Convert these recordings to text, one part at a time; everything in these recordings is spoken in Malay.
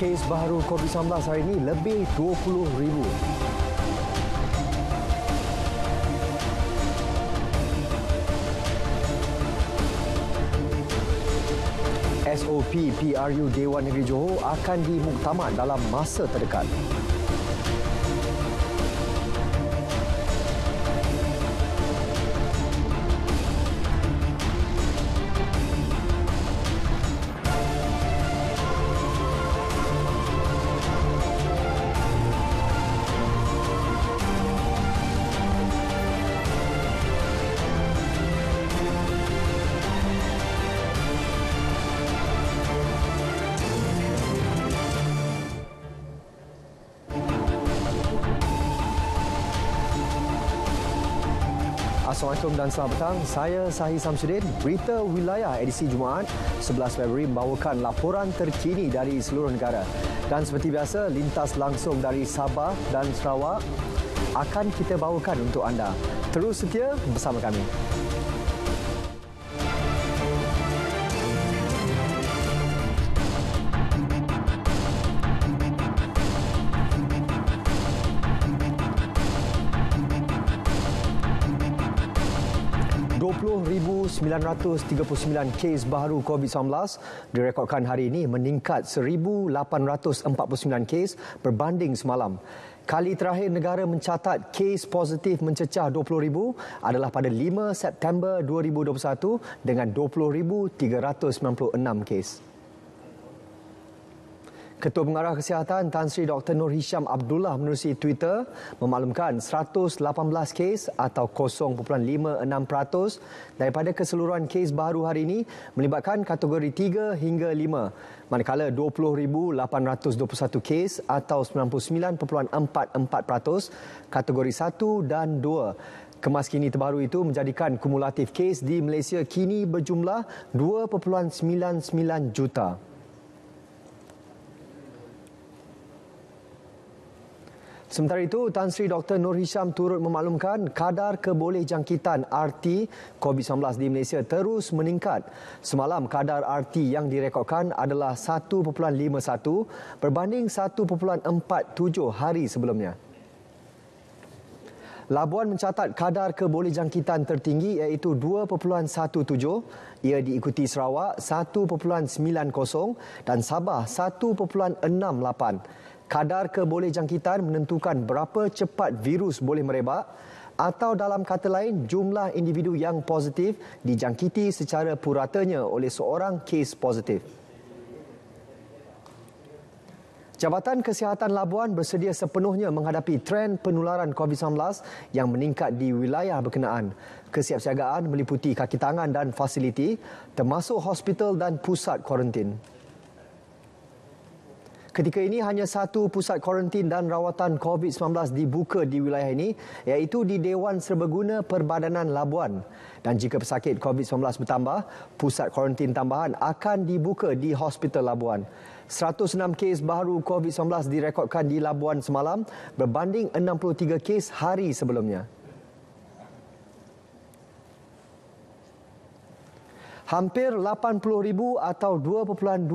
kes baru COVID-19 hari ini lebih 20 ribu. SOP PRU Dewan Negeri Johor akan dimuktamad dalam masa terdekat. Assalamualaikum dan selamat petang. Saya Sahih Samsudin. Berita Wilayah edisi Jumaat 11 Februari membawakan laporan terkini dari seluruh negara. Dan seperti biasa, lintas langsung dari Sabah dan Sarawak akan kita bawakan untuk anda. Terus setia bersama kami. 939 kes baru COVID-19 direkodkan hari ini meningkat 1849 kes berbanding semalam. Kali terakhir negara mencatat kes positif mencecah 20,000 adalah pada 5 September 2021 dengan 20,396 kes. Ketua Pengarah Kesihatan Tan Sri Dr. Nur Hisham Abdullah menerusi Twitter memaklumkan 118 kes atau 0.56% daripada keseluruhan kes baru hari ini melibatkan kategori 3 hingga 5 manakala 20,821 kes atau 99.44% kategori 1 dan 2 Kemas kini terbaru itu menjadikan kumulatif kes di Malaysia kini berjumlah 2.99 juta. Sementara itu, Tan Sri Dr. Nur Hisham turut memaklumkan kadar keboleh jangkitan RT COVID-19 di Malaysia terus meningkat. Semalam, kadar RT yang direkodkan adalah 1.51 berbanding 1.47 hari sebelumnya. Labuan mencatat kadar keboleh jangkitan tertinggi iaitu 2.17. Ia diikuti Sarawak 1.90 dan Sabah 1.68 kadar keboleh jangkitan menentukan berapa cepat virus boleh merebak atau dalam kata lain jumlah individu yang positif dijangkiti secara puratanya oleh seorang kes positif. Jabatan Kesihatan Labuan bersedia sepenuhnya menghadapi tren penularan COVID-19 yang meningkat di wilayah berkenaan. Kesiapsiagaan meliputi kaki tangan dan fasiliti termasuk hospital dan pusat kuarantin. Ketika ini hanya satu pusat kuarantin dan rawatan COVID-19 dibuka di wilayah ini iaitu di Dewan Serbaguna Perbadanan Labuan. Dan jika pesakit COVID-19 bertambah, pusat kuarantin tambahan akan dibuka di Hospital Labuan. 106 kes baru COVID-19 direkodkan di Labuan semalam berbanding 63 kes hari sebelumnya. Hampir 80,000 atau 2.2%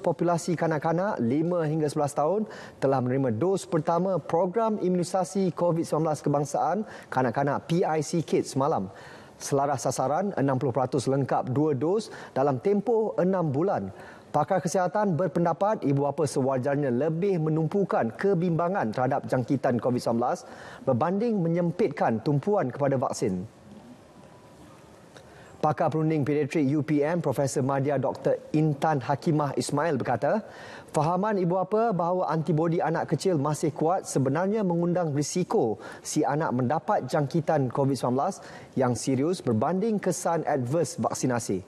populasi kanak-kanak 5 hingga 11 tahun telah menerima dos pertama program imunisasi COVID-19 kebangsaan kanak-kanak PIC Kids semalam. Selaras sasaran 60% lengkap dua dos dalam tempoh 6 bulan. Pakar kesihatan berpendapat ibu bapa sewajarnya lebih menumpukan kebimbangan terhadap jangkitan COVID-19 berbanding menyempitkan tumpuan kepada vaksin. Pakar Perunding Pediatrik UPM Profesor Madya Dr Intan Hakimah Ismail berkata, fahaman ibu bapa bahawa antibodi anak kecil masih kuat sebenarnya mengundang risiko si anak mendapat jangkitan COVID-19 yang serius berbanding kesan adverse vaksinasi.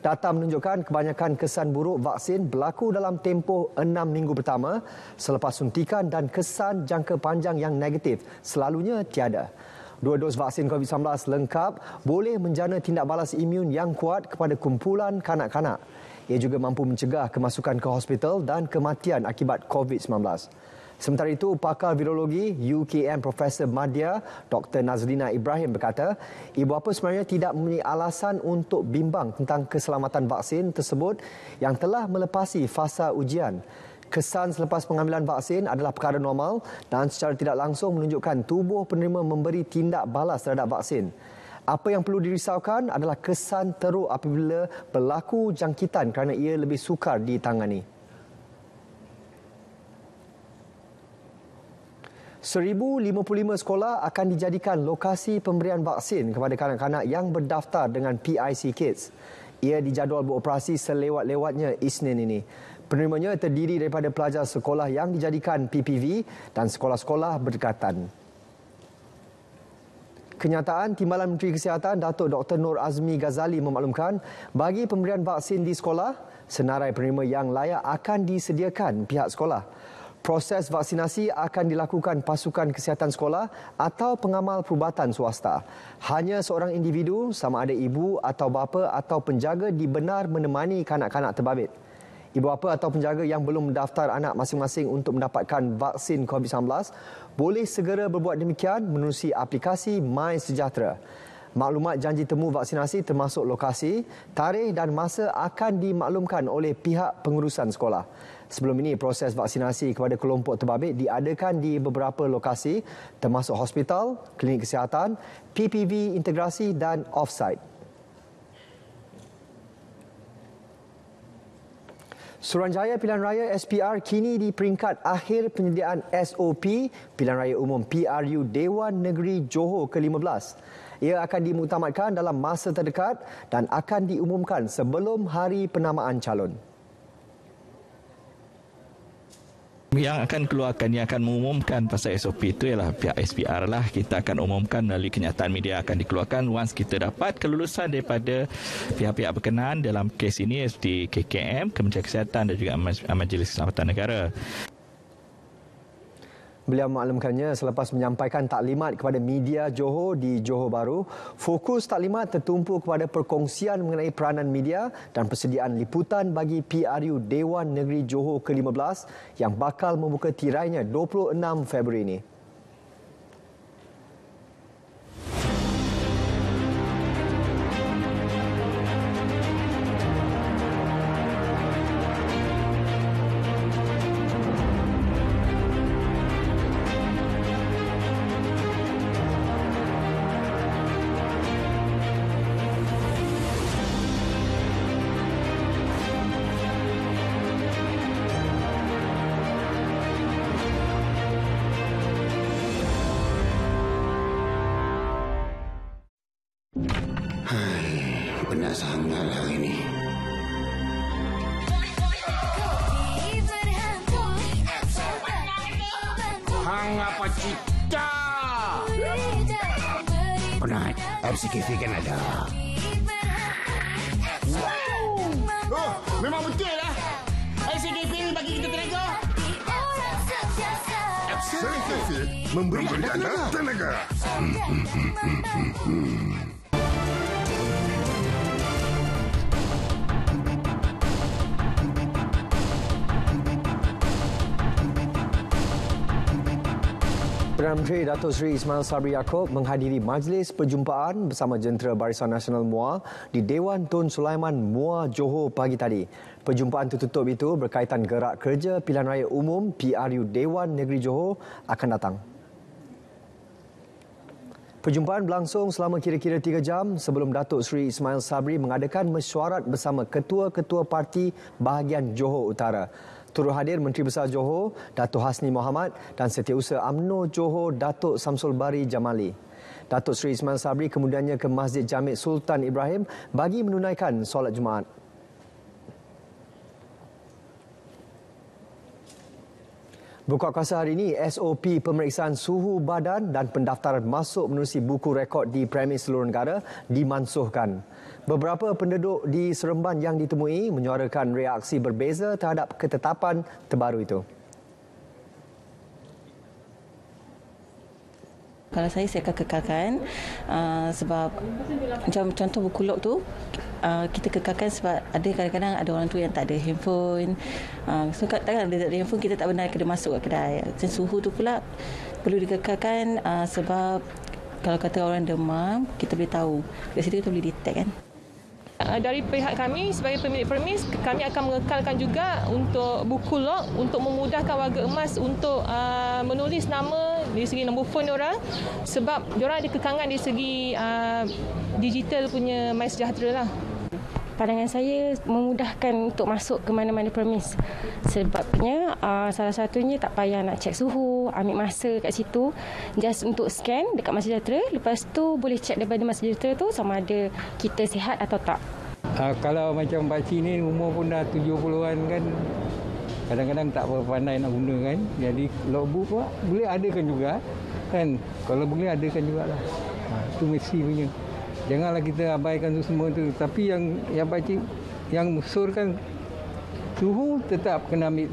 Data menunjukkan kebanyakan kesan buruk vaksin berlaku dalam tempoh enam minggu pertama selepas suntikan dan kesan jangka panjang yang negatif selalunya tiada dua dos vaksin COVID-19 lengkap boleh menjana tindak balas imun yang kuat kepada kumpulan kanak-kanak. Ia juga mampu mencegah kemasukan ke hospital dan kematian akibat COVID-19. Sementara itu, pakar virologi UKM Profesor Madia, Dr. Nazlina Ibrahim berkata, ibu bapa sebenarnya tidak mempunyai alasan untuk bimbang tentang keselamatan vaksin tersebut yang telah melepasi fasa ujian kesan selepas pengambilan vaksin adalah perkara normal dan secara tidak langsung menunjukkan tubuh penerima memberi tindak balas terhadap vaksin. Apa yang perlu dirisaukan adalah kesan teruk apabila berlaku jangkitan kerana ia lebih sukar ditangani. 1055 sekolah akan dijadikan lokasi pemberian vaksin kepada kanak-kanak yang berdaftar dengan PIC Kids. Ia dijadual beroperasi selewat-lewatnya Isnin ini. Penerimanya terdiri daripada pelajar sekolah yang dijadikan PPV dan sekolah-sekolah berdekatan. Kenyataan Timbalan Menteri Kesihatan Datuk Dr. Nur Azmi Ghazali memaklumkan bagi pemberian vaksin di sekolah, senarai penerima yang layak akan disediakan pihak sekolah. Proses vaksinasi akan dilakukan pasukan kesihatan sekolah atau pengamal perubatan swasta. Hanya seorang individu, sama ada ibu atau bapa atau penjaga dibenar menemani kanak-kanak terbabit ibu bapa atau penjaga yang belum mendaftar anak masing-masing untuk mendapatkan vaksin COVID-19 boleh segera berbuat demikian menerusi aplikasi My Sejahtera. Maklumat janji temu vaksinasi termasuk lokasi, tarikh dan masa akan dimaklumkan oleh pihak pengurusan sekolah. Sebelum ini, proses vaksinasi kepada kelompok terbabit diadakan di beberapa lokasi termasuk hospital, klinik kesihatan, PPV integrasi dan offsite. site Suranjaya Pilihan Raya SPR kini di peringkat akhir penyediaan SOP Pilihan Raya Umum PRU Dewan Negeri Johor ke-15. Ia akan dimutamatkan dalam masa terdekat dan akan diumumkan sebelum hari penamaan calon. yang akan keluarkan yang akan mengumumkan pasal SOP itu ialah pihak SPR lah kita akan umumkan melalui kenyataan media akan dikeluarkan once kita dapat kelulusan daripada pihak-pihak berkenaan dalam kes ini seperti KKM Kementerian Kesihatan dan juga Majlis Keselamatan Negara Beliau maklumkannya selepas menyampaikan taklimat kepada media Johor di Johor Baru, fokus taklimat tertumpu kepada perkongsian mengenai peranan media dan persediaan liputan bagi PRU Dewan Negeri Johor ke-15 yang bakal membuka tirainya 26 Februari ini. Menteri Dato' Sri Ismail Sabri Yaakob menghadiri majlis perjumpaan bersama Jentera Barisan Nasional MUA di Dewan Tun Sulaiman MUA Johor pagi tadi. Perjumpaan tertutup itu berkaitan gerak kerja pilihan raya umum PRU Dewan Negeri Johor akan datang. Perjumpaan berlangsung selama kira-kira 3 jam sebelum Datuk Seri Ismail Sabri mengadakan mesyuarat bersama ketua-ketua parti bahagian Johor Utara. Turut hadir Menteri Besar Johor, Datuk Hasni Mohamad dan Setiausaha UMNO Johor, Datuk Samsul Bari Jamali. Datuk Seri Isman Sabri kemudiannya ke Masjid Jamid Sultan Ibrahim bagi menunaikan solat Jumaat. Buka kuasa hari ini, SOP pemeriksaan suhu badan dan pendaftaran masuk menerusi buku rekod di premis seluruh negara dimansuhkan. Beberapa penduduk di Seremban yang ditemui menyuarakan reaksi berbeza terhadap ketetapan terbaru itu. Kalau saya, saya akan kekalkan uh, sebab macam contoh buku log tu uh, kita kekalkan sebab ada kadang-kadang ada orang tu yang tak ada handphone. Uh, so kadang-kadang dia tak ada handphone kita tak benar kena masuk ke kedai. Dan suhu tu pula perlu dikekalkan uh, sebab kalau kata orang demam kita boleh tahu. Dari situ kita boleh detect kan. Eh, dari pihak kami sebagai pemilik permis kami akan mengekalkan juga untuk buku log untuk memudahkan warga emas untuk uh, menulis nama di segi nombor telefon orang sebab orang ada kekangan di segi uh, digital punya My Sejahtera lah pandangan saya memudahkan untuk masuk ke mana-mana permis sebabnya uh, salah satunya tak payah nak cek suhu ambil masa kat situ just untuk scan dekat masjid jatera lepas tu boleh cek daripada masjid jatera tu sama ada kita sihat atau tak uh, kalau macam pakcik ni umur pun dah tujuh puluhan kan kadang-kadang tak pandai nak guna kan jadi logbook pun boleh adakan juga kan kalau boleh adakan jugalah itu ah, ha, mesti punya janganlah kita abaikan tu semua tu tapi yang yang pakcik yang kan suhu tetap kena ambil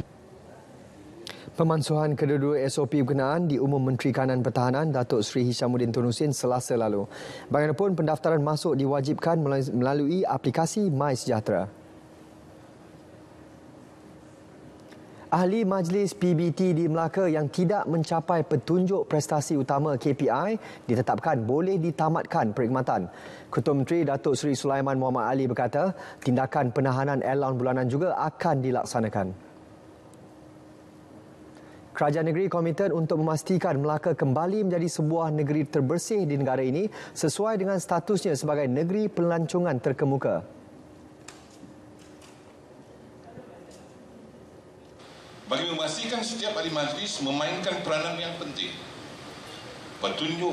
Pemansuhan kedua-dua SOP berkenaan di Umum Menteri Kanan Pertahanan Datuk Seri Hishamuddin Tun Hussein selasa lalu. Bagaimanapun, pendaftaran masuk diwajibkan melalui aplikasi MySejahtera. Sejahtera. Ahli majlis PBT di Melaka yang tidak mencapai petunjuk prestasi utama KPI ditetapkan boleh ditamatkan perkhidmatan. Ketua Menteri Datuk Seri Sulaiman Muhammad Ali berkata, tindakan penahanan airline bulanan juga akan dilaksanakan. Kerajaan negeri komited untuk memastikan Melaka kembali menjadi sebuah negeri terbersih di negara ini sesuai dengan statusnya sebagai negeri pelancongan terkemuka. Bagi memastikan setiap ahli majlis memainkan peranan yang penting Petunjuk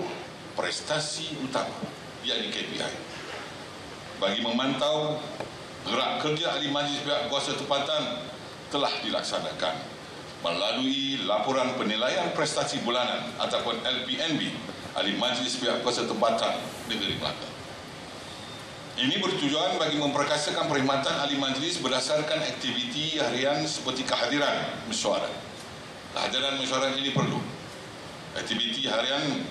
prestasi utama yakni KPI Bagi memantau gerak kerja ahli majlis pihak kuasa tempatan telah dilaksanakan melalui laporan penilaian prestasi bulanan ataupun LPNB ahli majlis pihak kuasa tempatan negeri Melaka. Ini bertujuan bagi memperkasakan perkhidmatan ahli majlis berdasarkan aktiviti harian seperti kehadiran mesyuarat. Kehadiran mesyuarat ini perlu. Aktiviti harian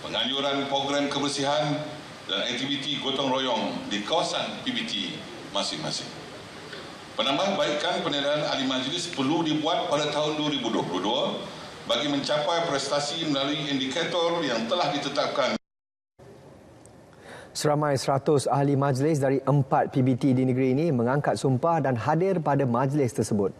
penganjuran program kebersihan dan aktiviti gotong royong di kawasan PBT masing-masing. Penambahan baikkan penilaian ahli majlis perlu dibuat pada tahun 2022 bagi mencapai prestasi melalui indikator yang telah ditetapkan Seramai 100 ahli majlis dari 4 PBT di negeri ini mengangkat sumpah dan hadir pada majlis tersebut.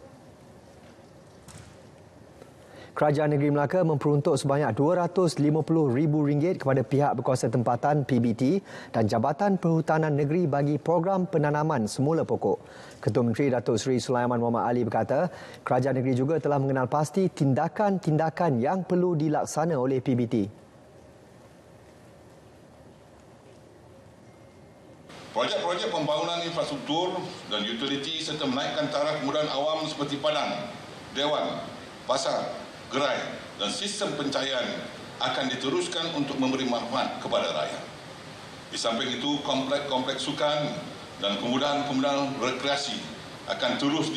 Kerajaan Negeri Melaka memperuntuk sebanyak RM250,000 kepada pihak berkuasa tempatan PBT dan Jabatan Perhutanan Negeri bagi program penanaman semula pokok. Ketua Menteri Datuk Seri Sulaiman Muhammad Ali berkata, Kerajaan Negeri juga telah mengenal pasti tindakan-tindakan yang perlu dilaksana oleh PBT. Projek-projek pembangunan infrastruktur dan utiliti serta menaikkan taraf kemudahan awam seperti padang, dewan, pasar, gerai dan sistem pencahayaan akan diteruskan untuk memberi manfaat kepada rakyat. Di samping itu, kompleks-kompleks sukan dan kemudahan-kemudahan rekreasi akan terus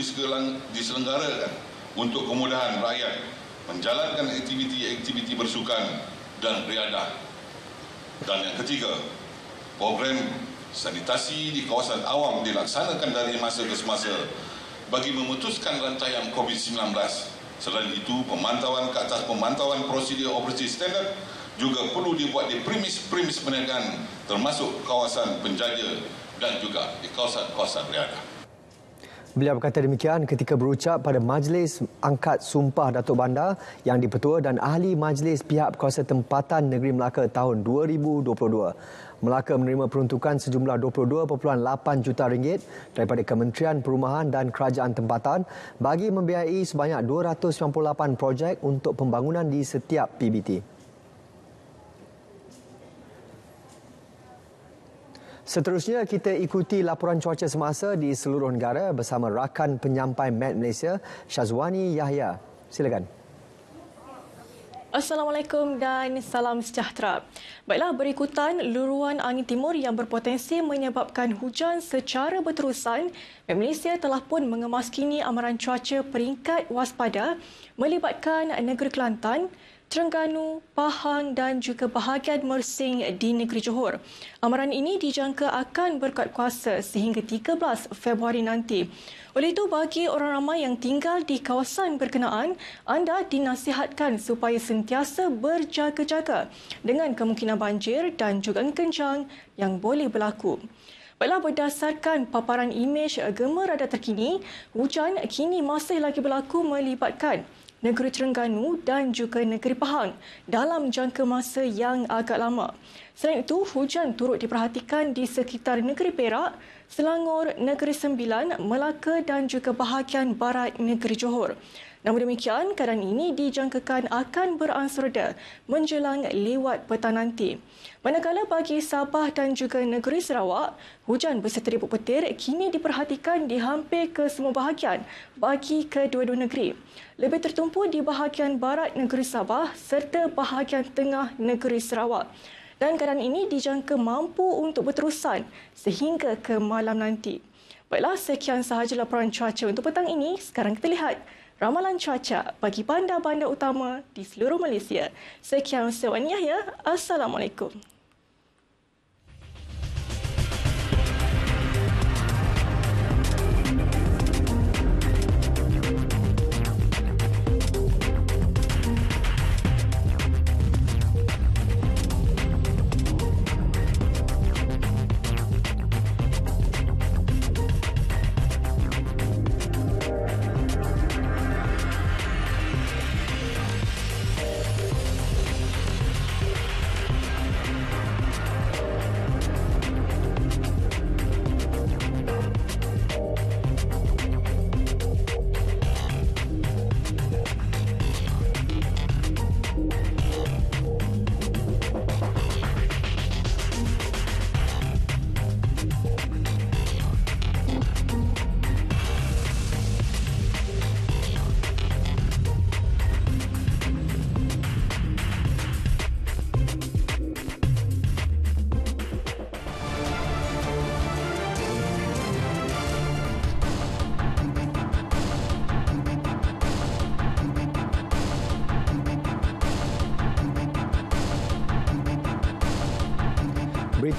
diselenggarakan untuk kemudahan rakyat menjalankan aktiviti-aktiviti bersukan dan riadah. Dan yang ketiga, program sanitasi di kawasan awam dilaksanakan dari masa ke semasa bagi memutuskan rantaian COVID-19. Selain itu, pemantauan ke atas pemantauan prosedur operasi standard juga perlu dibuat di premis-premis perniagaan termasuk kawasan penjaja dan juga di kawasan-kawasan riadah. Beliau berkata demikian ketika berucap pada majlis angkat sumpah Datuk Bandar yang dipertua dan ahli majlis pihak kuasa tempatan Negeri Melaka tahun 2022. Melaka menerima peruntukan sejumlah 22.8 juta ringgit daripada Kementerian Perumahan dan Kerajaan Tempatan bagi membiayai sebanyak 298 projek untuk pembangunan di setiap PBT. Seterusnya kita ikuti laporan cuaca semasa di seluruh negara bersama rakan penyampai Met Malaysia Syazwani Yahya. Silakan. Assalamualaikum dan salam sejahtera. Baiklah, berikutan luruan angin timur yang berpotensi menyebabkan hujan secara berterusan, Malaysia telah pun mengemaskini amaran cuaca peringkat waspada melibatkan negeri Kelantan, Terengganu, Pahang dan juga bahagian Mersing di negeri Johor. Amaran ini dijangka akan berkuat kuasa sehingga 13 Februari nanti. Oleh itu, bagi orang ramai yang tinggal di kawasan berkenaan, anda dinasihatkan supaya sentiasa berjaga-jaga dengan kemungkinan banjir dan juga kencang yang boleh berlaku. Baiklah, berdasarkan paparan imej gemar radar terkini, hujan kini masih lagi berlaku melibatkan Negeri Terengganu dan juga Negeri Pahang dalam jangka masa yang agak lama. Selain itu, hujan turut diperhatikan di sekitar Negeri Perak, Selangor, Negeri Sembilan, Melaka dan juga bahagian barat Negeri Johor. Namun demikian, keadaan ini dijangkakan akan beransur reda menjelang lewat petang nanti. Manakala bagi Sabah dan juga negeri Sarawak, hujan beserta ribut petir kini diperhatikan di hampir ke semua bahagian bagi kedua-dua negeri. Lebih tertumpu di bahagian barat negeri Sabah serta bahagian tengah negeri Sarawak. Dan keadaan ini dijangka mampu untuk berterusan sehingga ke malam nanti. Baiklah, sekian sahaja laporan cuaca untuk petang ini. Sekarang kita lihat ramalan cuaca bagi bandar-bandar utama di seluruh Malaysia. Sekian Sewan Yahya. Assalamualaikum.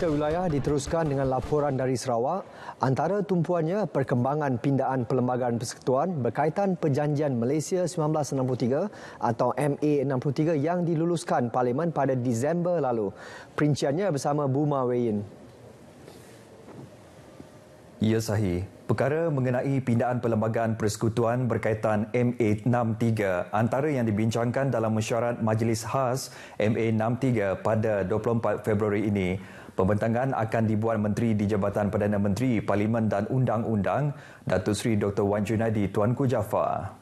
berita wilayah diteruskan dengan laporan dari Sarawak. Antara tumpuannya perkembangan pindaan Perlembagaan Persekutuan berkaitan Perjanjian Malaysia 1963 atau MA63 yang diluluskan Parlimen pada Disember lalu. Perinciannya bersama Buma Weyin. Ya sahih. Perkara mengenai pindaan Perlembagaan Persekutuan berkaitan MA63 antara yang dibincangkan dalam mesyuarat Majlis Khas MA63 pada 24 Februari ini Pembentangan akan dibuat Menteri di Jabatan Perdana Menteri, Parlimen dan Undang-Undang, Datuk Seri Dr. Wan Junadi, Tuanku Jaafar.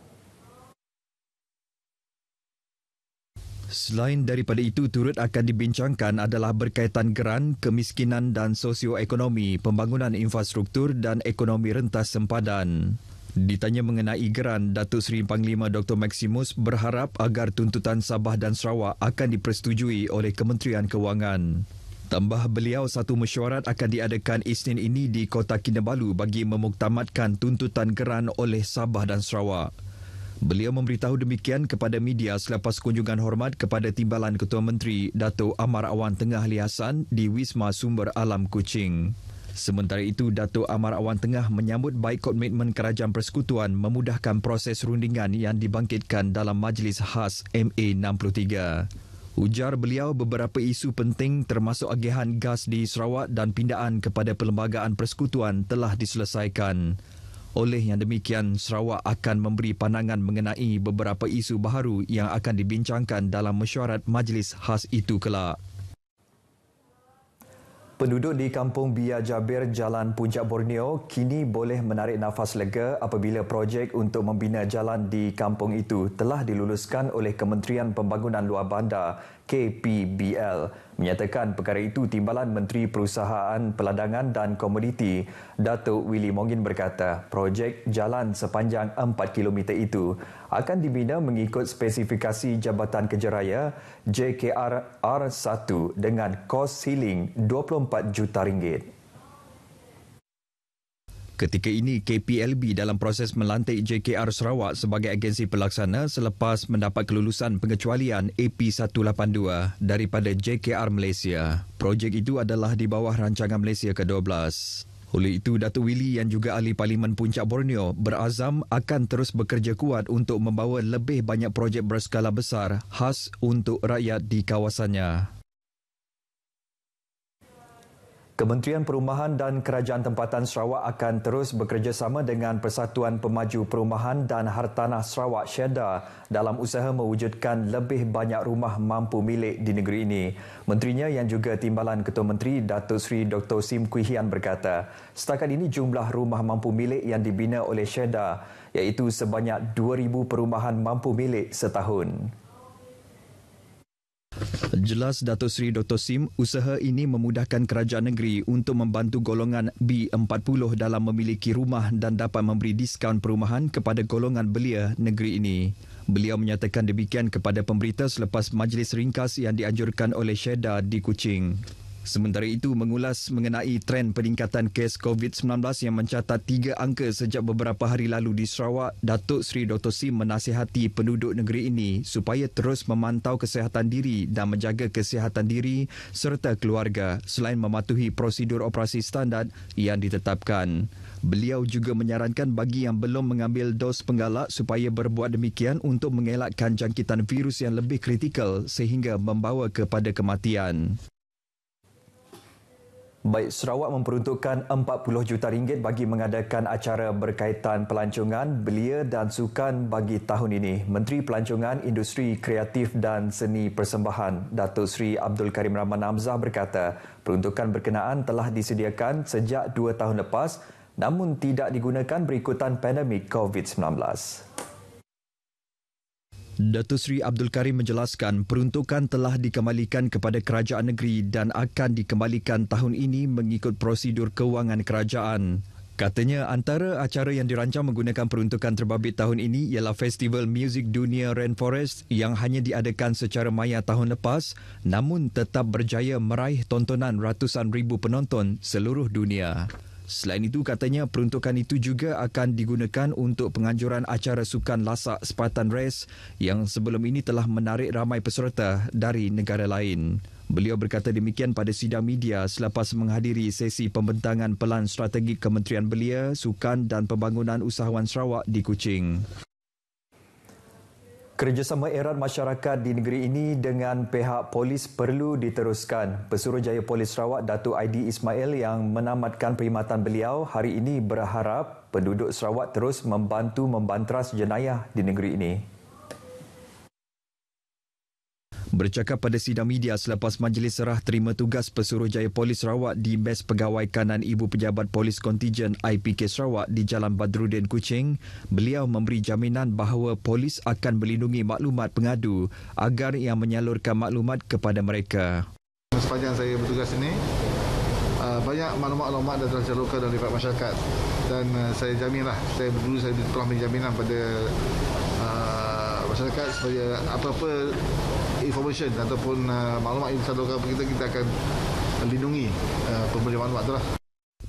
Selain daripada itu, turut akan dibincangkan adalah berkaitan geran, kemiskinan dan sosioekonomi, pembangunan infrastruktur dan ekonomi rentas sempadan. Ditanya mengenai geran, Datuk Seri Panglima Dr. Maximus berharap agar tuntutan Sabah dan Sarawak akan dipersetujui oleh Kementerian Kewangan. Tambah beliau satu mesyuarat akan diadakan Isnin ini di Kota Kinabalu bagi memuktamadkan tuntutan geran oleh Sabah dan Sarawak. Beliau memberitahu demikian kepada media selepas kunjungan hormat kepada Timbalan Ketua Menteri Dato Amar Awan Tengah Ali Hassan di Wisma Sumber Alam Kuching. Sementara itu, Dato Amar Awan Tengah menyambut baik komitmen Kerajaan Persekutuan memudahkan proses rundingan yang dibangkitkan dalam Majlis Khas MA 63. Ujar beliau beberapa isu penting termasuk agihan gas di Sarawak dan pindaan kepada Perlembagaan Persekutuan telah diselesaikan. Oleh yang demikian, Sarawak akan memberi pandangan mengenai beberapa isu baru yang akan dibincangkan dalam mesyuarat majlis khas itu kelak. Penduduk di Kampung Bia Jabir Jalan Puncak Borneo kini boleh menarik nafas lega apabila projek untuk membina jalan di kampung itu telah diluluskan oleh Kementerian Pembangunan Luar Bandar KPBL menyatakan perkara itu Timbalan Menteri Perusahaan Peladangan dan Komoditi Datuk Willy Mongin berkata projek jalan sepanjang 4 km itu akan dibina mengikut spesifikasi Jabatan Kejaraya JKR R1 dengan kos siling 24 juta ringgit. Ketika ini, KPLB dalam proses melantik JKR Sarawak sebagai agensi pelaksana selepas mendapat kelulusan pengecualian AP182 daripada JKR Malaysia. Projek itu adalah di bawah Rancangan Malaysia ke-12. Oleh itu, Datuk Willy yang juga ahli Parlimen Puncak Borneo berazam akan terus bekerja kuat untuk membawa lebih banyak projek berskala besar khas untuk rakyat di kawasannya. Kementerian Perumahan dan Kerajaan Tempatan Sarawak akan terus bekerjasama dengan Persatuan Pemaju Perumahan dan Hartanah Sarawak Syeda dalam usaha mewujudkan lebih banyak rumah mampu milik di negeri ini. Menterinya yang juga Timbalan Ketua Menteri Datuk Seri Dr. Sim Kui Hian berkata, setakat ini jumlah rumah mampu milik yang dibina oleh Syeda iaitu sebanyak 2,000 perumahan mampu milik setahun. Jelas Dato Sri Dr. Sim, usaha ini memudahkan kerajaan negeri untuk membantu golongan B40 dalam memiliki rumah dan dapat memberi diskaun perumahan kepada golongan belia negeri ini. Beliau menyatakan demikian kepada pemberita selepas majlis ringkas yang dianjurkan oleh Sheda di Kuching. Sementara itu, mengulas mengenai tren peningkatan kes COVID-19 yang mencatat tiga angka sejak beberapa hari lalu di Sarawak, Datuk Seri Dr. Sim menasihati penduduk negeri ini supaya terus memantau kesihatan diri dan menjaga kesihatan diri serta keluarga selain mematuhi prosedur operasi standar yang ditetapkan. Beliau juga menyarankan bagi yang belum mengambil dos penggalak supaya berbuat demikian untuk mengelakkan jangkitan virus yang lebih kritikal sehingga membawa kepada kematian. Baik Sarawak memperuntukkan 40 juta ringgit bagi mengadakan acara berkaitan pelancongan belia dan sukan bagi tahun ini. Menteri Pelancongan Industri Kreatif dan Seni Persembahan Datuk Sri Abdul Karim Rahman Hamzah berkata, peruntukan berkenaan telah disediakan sejak dua tahun lepas namun tidak digunakan berikutan pandemik COVID-19. Datuk Seri Abdul Karim menjelaskan peruntukan telah dikembalikan kepada kerajaan negeri dan akan dikembalikan tahun ini mengikut prosedur kewangan kerajaan. Katanya antara acara yang dirancang menggunakan peruntukan terbabit tahun ini ialah Festival Music Dunia Rainforest yang hanya diadakan secara maya tahun lepas namun tetap berjaya meraih tontonan ratusan ribu penonton seluruh dunia. Selain itu katanya peruntukan itu juga akan digunakan untuk penganjuran acara sukan lasak Spartan Race yang sebelum ini telah menarik ramai peserta dari negara lain. Beliau berkata demikian pada sidang media selepas menghadiri sesi pembentangan pelan strategik Kementerian Belia, Sukan dan Pembangunan Usahawan Sarawak di Kuching. Kerjasama erat masyarakat di negeri ini dengan pihak polis perlu diteruskan. Pesuruhjaya Polis Sarawak Datu ID Ismail yang menamatkan perkhidmatan beliau hari ini berharap penduduk Sarawak terus membantu membanteras jenayah di negeri ini bercakap pada sidang media selepas majlis serah terima tugas Pesuruhjaya Polis Sarawak di Mes Pegawai Kanan Ibu Pejabat Polis Kontijen IPK Sarawak di Jalan Badrudin Kuching, beliau memberi jaminan bahawa polis akan melindungi maklumat pengadu agar ia menyalurkan maklumat kepada mereka. Sepanjang saya bertugas ini, uh, banyak maklumat-maklumat dah terjalurkan dari pihak masyarakat dan uh, saya jaminlah, saya dulu saya telah menjaminan pada uh, masyarakat supaya apa-apa information ataupun uh, maklumat yang disalurkan kepada kita, kita akan lindungi uh, pemberi maklumat itulah.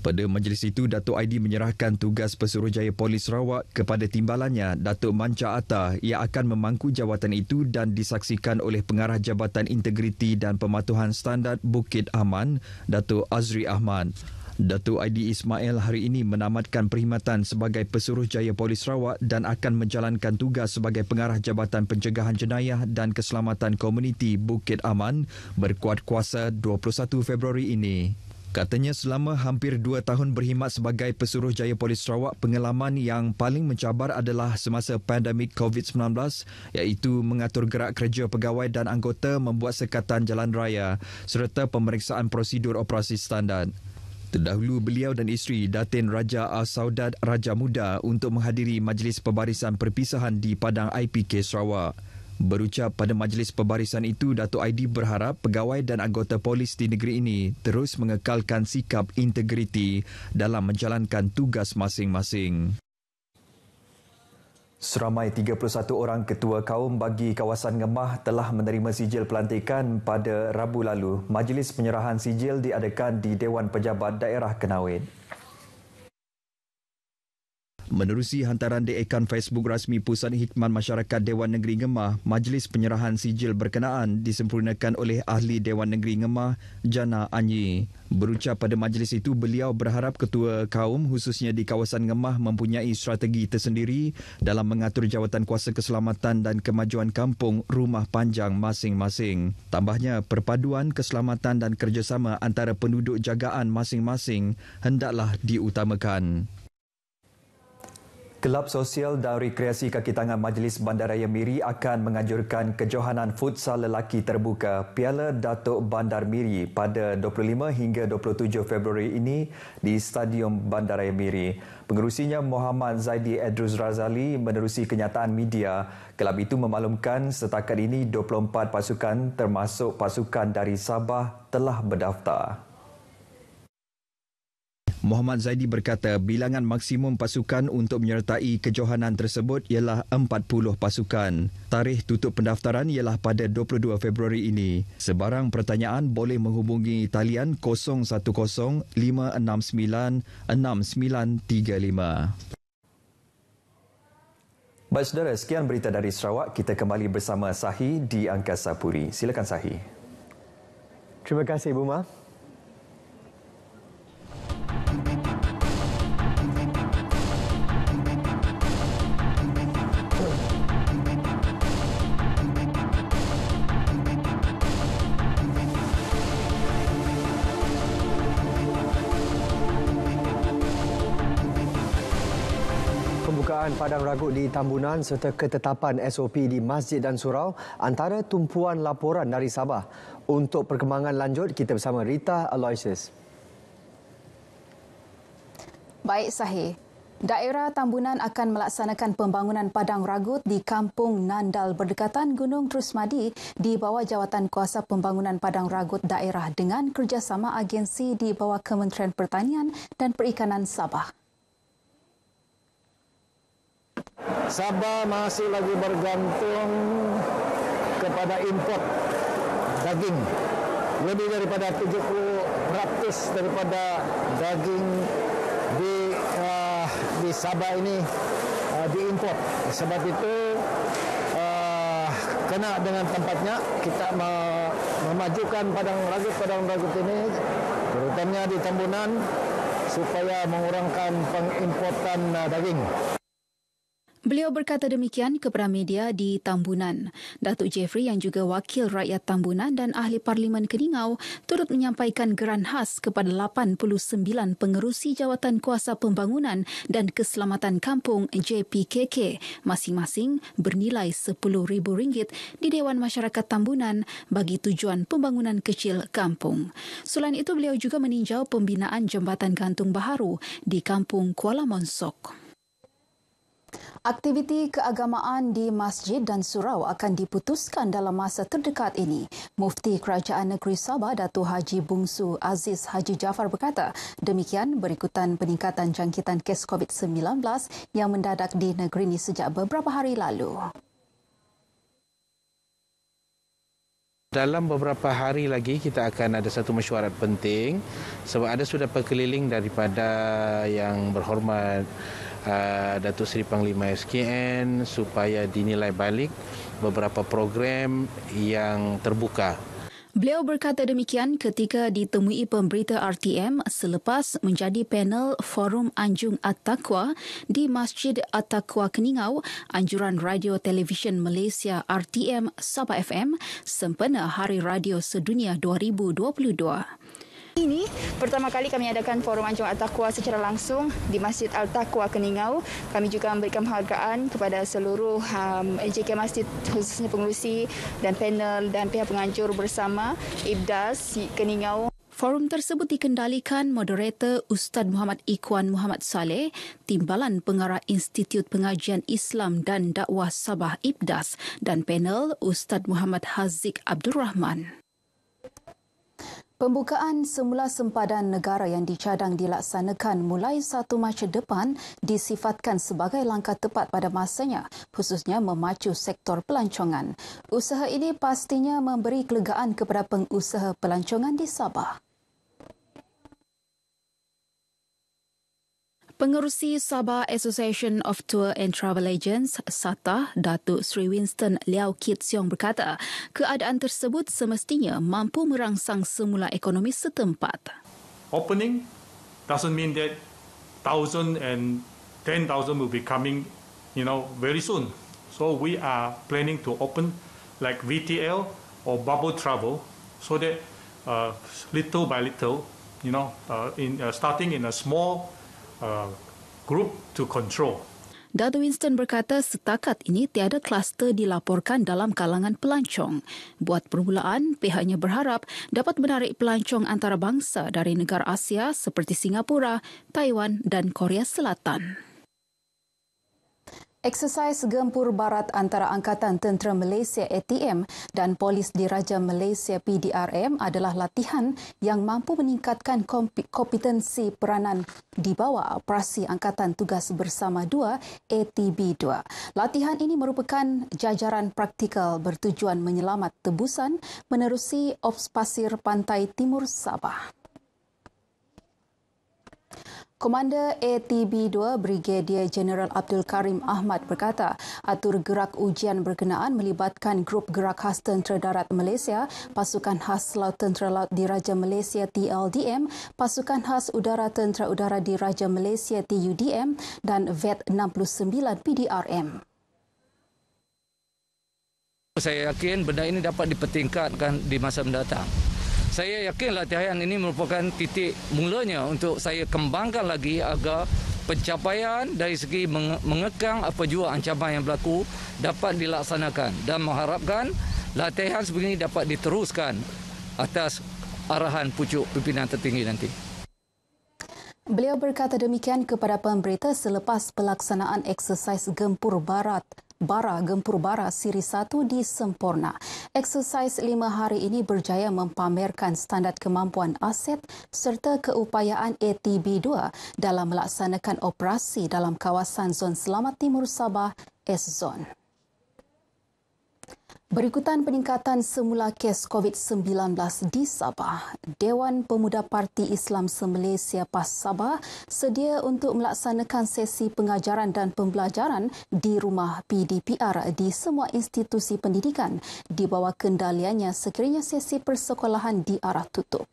Pada majlis itu, Datuk Aidi menyerahkan tugas Pesuruhjaya Polis Sarawak kepada timbalannya, Datuk Manca Atta yang akan memangku jawatan itu dan disaksikan oleh Pengarah Jabatan Integriti dan Pematuhan Standar Bukit Aman, Datuk Azri Ahmad. Datuk Aidi Ismail hari ini menamatkan perkhidmatan sebagai pesuruh jaya polis Sarawak dan akan menjalankan tugas sebagai pengarah Jabatan Pencegahan Jenayah dan Keselamatan Komuniti Bukit Aman berkuat kuasa 21 Februari ini. Katanya selama hampir dua tahun berkhidmat sebagai pesuruh jaya polis Sarawak, pengalaman yang paling mencabar adalah semasa pandemik COVID-19 iaitu mengatur gerak kerja pegawai dan anggota membuat sekatan jalan raya serta pemeriksaan prosedur operasi standar. Terdahulu beliau dan isteri Datin Raja Al ah Asaudat Raja Muda untuk menghadiri majlis pembarisan perpisahan di Padang IPK Sarawak. Berucap pada majlis pembarisan itu, Dato' Aidi berharap pegawai dan anggota polis di negeri ini terus mengekalkan sikap integriti dalam menjalankan tugas masing-masing. Seramai 31 orang ketua kaum bagi kawasan Ngemah telah menerima sijil pelantikan pada Rabu lalu. Majlis penyerahan sijil diadakan di Dewan Pejabat Daerah Kenawin. Menerusi hantaran di akaun Facebook rasmi Pusat Hikmat Masyarakat Dewan Negeri Ngemah, majlis penyerahan sijil berkenaan disempurnakan oleh ahli Dewan Negeri Ngemah, Jana Anyi. Berucap pada majlis itu, beliau berharap ketua kaum khususnya di kawasan Ngemah mempunyai strategi tersendiri dalam mengatur jawatan kuasa keselamatan dan kemajuan kampung rumah panjang masing-masing. Tambahnya, perpaduan keselamatan dan kerjasama antara penduduk jagaan masing-masing hendaklah diutamakan. Kelab sosial dan rekreasi kaki tangan Majlis Bandaraya Miri akan menganjurkan kejohanan futsal lelaki terbuka Piala Datuk Bandar Miri pada 25 hingga 27 Februari ini di Stadium Bandaraya Miri. Pengerusinya Muhammad Zaidi Edrus Razali menerusi kenyataan media, kelab itu memaklumkan setakat ini 24 pasukan termasuk pasukan dari Sabah telah berdaftar. Muhammad Zaidi berkata bilangan maksimum pasukan untuk menyertai kejohanan tersebut ialah 40 pasukan. Tarikh tutup pendaftaran ialah pada 22 Februari ini. Sebarang pertanyaan boleh menghubungi talian 010 569 6935. Baik saudara, sekian berita dari Sarawak. Kita kembali bersama Sahi di Angkasa Puri. Silakan Sahi. Terima kasih, Ibu Ma. Pembukaan padang ragut di Tambunan serta ketetapan SOP di Masjid dan Surau antara tumpuan laporan dari Sabah. Untuk perkembangan lanjut, kita bersama Rita Aloysius. Baik sahih. Daerah Tambunan akan melaksanakan pembangunan padang ragut di Kampung Nandal berdekatan Gunung Trusmadi di bawah jawatan kuasa pembangunan padang ragut daerah dengan kerjasama agensi di bawah Kementerian Pertanian dan Perikanan Sabah. Sabah masih lagi bergantung kepada import daging. Lebih daripada 70% daripada daging Sabah ini uh, diimport sebab itu uh, kena dengan tempatnya kita memajukan padang ragut padang ragut ini terutamanya di Tambunan supaya mengurangkan pengimportan uh, daging Beliau berkata demikian kepada media di Tambunan. Datuk Jeffrey yang juga wakil rakyat Tambunan dan ahli Parlimen Keningau turut menyampaikan geran khas kepada 89 pengerusi jawatan kuasa pembangunan dan keselamatan kampung JPKK masing-masing bernilai rm ringgit di Dewan Masyarakat Tambunan bagi tujuan pembangunan kecil kampung. Selain itu, beliau juga meninjau pembinaan jambatan gantung baharu di kampung Kuala Monsok. Aktiviti keagamaan di masjid dan surau akan diputuskan dalam masa terdekat ini. Mufti Kerajaan Negeri Sabah Datu Haji Bungsu Aziz Haji Jafar berkata, demikian berikutan peningkatan jangkitan kes COVID-19 yang mendadak di negeri ini sejak beberapa hari lalu. Dalam beberapa hari lagi kita akan ada satu mesyuarat penting sebab ada sudah berkeliling daripada yang berhormat uh, Datuk Seri Panglima SKN supaya dinilai balik beberapa program yang terbuka. Beliau berkata demikian ketika ditemui pemberita RTM selepas menjadi panel Forum Anjung At-Taqwa di Masjid At-Taqwa Keningau, Anjuran Radio Televisyen Malaysia RTM Sabah FM sempena Hari Radio Sedunia 2022. Ini pertama kali kami adakan forum anjung Al-Taqwa secara langsung di Masjid Al-Taqwa Keningau. Kami juga memberikan penghargaan kepada seluruh um, NJK Masjid khususnya pengurusi dan panel dan pihak penganjur bersama IBDAS Keningau. Forum tersebut dikendalikan moderator Ustaz Muhammad Ikwan Muhammad Saleh, Timbalan Pengarah Institut Pengajian Islam dan Dakwah Sabah IBDAS dan panel Ustaz Muhammad Haziq Abdul Rahman. Pembukaan semula sempadan negara yang dicadang dilaksanakan mulai 1 Mac depan disifatkan sebagai langkah tepat pada masanya, khususnya memacu sektor pelancongan. Usaha ini pastinya memberi kelegaan kepada pengusaha pelancongan di Sabah. Pengerusi Sabah Association of Tour and Travel Agents, SATA, Datuk Sri Winston Liao Kit Siong berkata, keadaan tersebut semestinya mampu merangsang semula ekonomi setempat. Opening doesn't mean that thousand and ten thousand will be coming, you know, very soon. So we are planning to open like VTL or bubble travel so that uh, little by little, you know, uh, in uh, starting in a small Uh, group to control. Dr. Winston berkata setakat ini tiada kluster dilaporkan dalam kalangan pelancong. Buat permulaan, pihaknya berharap dapat menarik pelancong antarabangsa dari negara Asia seperti Singapura, Taiwan dan Korea Selatan. Eksersis gempur barat antara Angkatan Tentera Malaysia ATM dan Polis Diraja Malaysia PDRM adalah latihan yang mampu meningkatkan kompetensi peranan di bawah operasi Angkatan Tugas Bersama 2 ATB2. Latihan ini merupakan jajaran praktikal bertujuan menyelamat tebusan menerusi Ops Pasir Pantai Timur Sabah. Komander ATB 2 Brigadier General Abdul Karim Ahmad berkata, atur gerak ujian berkenaan melibatkan grup gerak khas Tentera Darat Malaysia, Pasukan Khas Laut Tentera Laut Diraja Malaysia TLDM, Pasukan Khas Udara Tentera Udara Diraja Malaysia TUDM dan VET 69 PDRM. Saya yakin benda ini dapat dipertingkatkan di masa mendatang saya yakin latihan ini merupakan titik mulanya untuk saya kembangkan lagi agar pencapaian dari segi mengekang apa jua ancaman yang berlaku dapat dilaksanakan dan mengharapkan latihan sebegini dapat diteruskan atas arahan pucuk pimpinan tertinggi nanti. Beliau berkata demikian kepada pemberita selepas pelaksanaan eksersis Gempur Barat Bara Gempur Bara Siri 1 di Semporna. Eksersis lima hari ini berjaya mempamerkan standar kemampuan aset serta keupayaan ATB-2 dalam melaksanakan operasi dalam kawasan Zon Selamat Timur Sabah S-Zone. Berikutan peningkatan semula kes COVID-19 di Sabah, Dewan Pemuda Parti Islam Semalaysia PAS Sabah sedia untuk melaksanakan sesi pengajaran dan pembelajaran di rumah PDPR di semua institusi pendidikan di bawah kendaliannya sekiranya sesi persekolahan diarah tutup.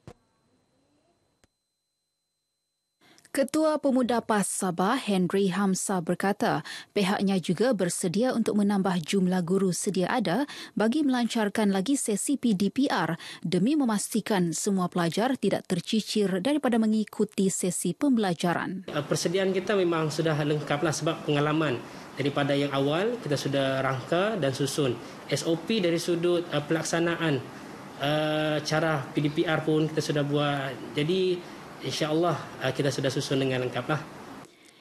Ketua Pemuda PAS Sabah, Henry Hamsa berkata, pihaknya juga bersedia untuk menambah jumlah guru sedia ada bagi melancarkan lagi sesi PDPR demi memastikan semua pelajar tidak tercicir daripada mengikuti sesi pembelajaran. Uh, persediaan kita memang sudah lengkaplah sebab pengalaman daripada yang awal kita sudah rangka dan susun SOP dari sudut uh, pelaksanaan uh, cara PDPR pun kita sudah buat. Jadi insyaallah eh, kita sudah susun dengan lengkaplah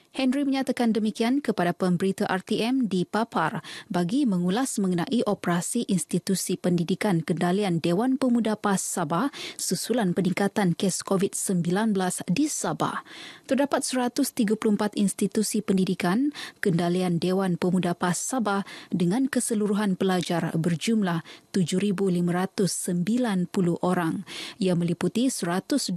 Henry menyatakan demikian kepada pemberita RTM di Papar bagi mengulas mengenai operasi institusi pendidikan kendalian Dewan Pemuda PAS Sabah susulan peningkatan kes COVID-19 di Sabah. Terdapat 134 institusi pendidikan kendalian Dewan Pemuda PAS Sabah dengan keseluruhan pelajar berjumlah 7,590 orang. Ia meliputi 122